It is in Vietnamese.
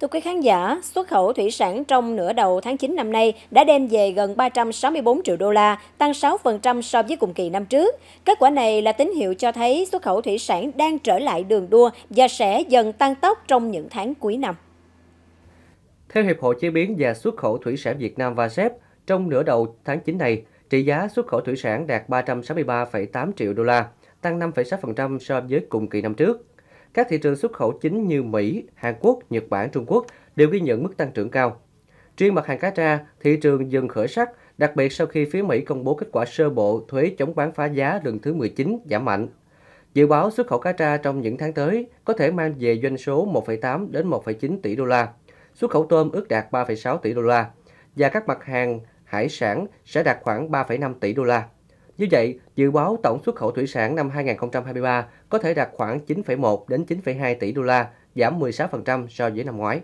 Thưa quý khán giả, xuất khẩu thủy sản trong nửa đầu tháng 9 năm nay đã đem về gần 364 triệu đô la, tăng 6% so với cùng kỳ năm trước. Kết quả này là tín hiệu cho thấy xuất khẩu thủy sản đang trở lại đường đua và sẽ dần tăng tốc trong những tháng cuối năm. Theo Hiệp hội Chế biến và Xuất khẩu Thủy sản Việt Nam và VASEP, trong nửa đầu tháng 9 này, trị giá xuất khẩu thủy sản đạt 363,8 triệu đô la, tăng 5,6% so với cùng kỳ năm trước các thị trường xuất khẩu chính như Mỹ, Hàn Quốc, Nhật Bản, Trung Quốc đều ghi nhận mức tăng trưởng cao. Riêng mặt hàng cá tra, thị trường dần khởi sắc, đặc biệt sau khi phía Mỹ công bố kết quả sơ bộ thuế chống bán phá giá lần thứ 19 giảm mạnh. Dự báo xuất khẩu cá tra trong những tháng tới có thể mang về doanh số 1,8 đến 1,9 tỷ đô la, xuất khẩu tôm ước đạt 3,6 tỷ đô la và các mặt hàng hải sản sẽ đạt khoảng 3,5 tỷ đô la. Như vậy, dự báo tổng xuất khẩu thủy sản năm 2023 có thể đạt khoảng 9,1 đến 9,2 tỷ đô la, giảm 16% so với năm ngoái.